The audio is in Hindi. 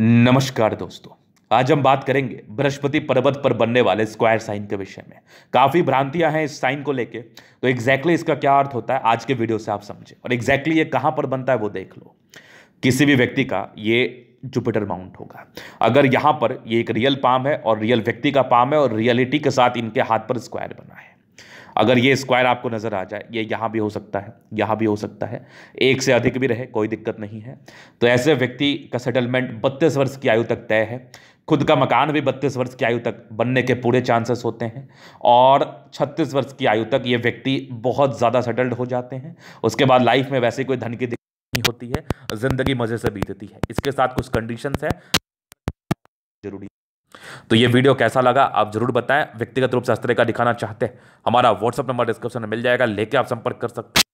नमस्कार दोस्तों आज हम बात करेंगे बृहस्पति पर्वत पर बनने वाले स्क्वायर साइन के विषय में काफ़ी भ्रांतियां हैं इस साइन को लेके तो एग्जैक्टली exactly इसका क्या अर्थ होता है आज के वीडियो से आप समझें और एग्जैक्टली exactly ये कहाँ पर बनता है वो देख लो किसी भी व्यक्ति का ये जुपिटर माउंट होगा अगर यहाँ पर ये एक रियल पाम है और रियल व्यक्ति का पाम है और रियलिटी के साथ इनके हाथ पर स्क्वायर बना है अगर ये स्क्वायर आपको नज़र आ जाए ये यहाँ भी हो सकता है यहाँ भी हो सकता है एक से अधिक भी रहे कोई दिक्कत नहीं है तो ऐसे व्यक्ति का सेटलमेंट बत्तीस वर्ष की आयु तक तय है खुद का मकान भी बत्तीस वर्ष की आयु तक बनने के पूरे चांसेस होते हैं और छत्तीस वर्ष की आयु तक ये व्यक्ति बहुत ज़्यादा सेटल्ड हो जाते हैं उसके बाद लाइफ में वैसे कोई धन की दिक्कत नहीं होती है ज़िंदगी मज़े से बीतती है इसके साथ कुछ कंडीशंस है जरूरी तो ये वीडियो कैसा लगा आप जरूर बताएं व्यक्तिगत रूप से हस्तरेखा दिखाना चाहते हैं हमारा व्हाट्सअप नंबर डिस्क्रिप्शन में मिल जाएगा लेके आप संपर्क कर सकते हैं